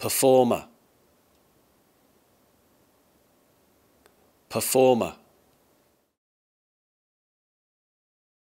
Performer. Performer.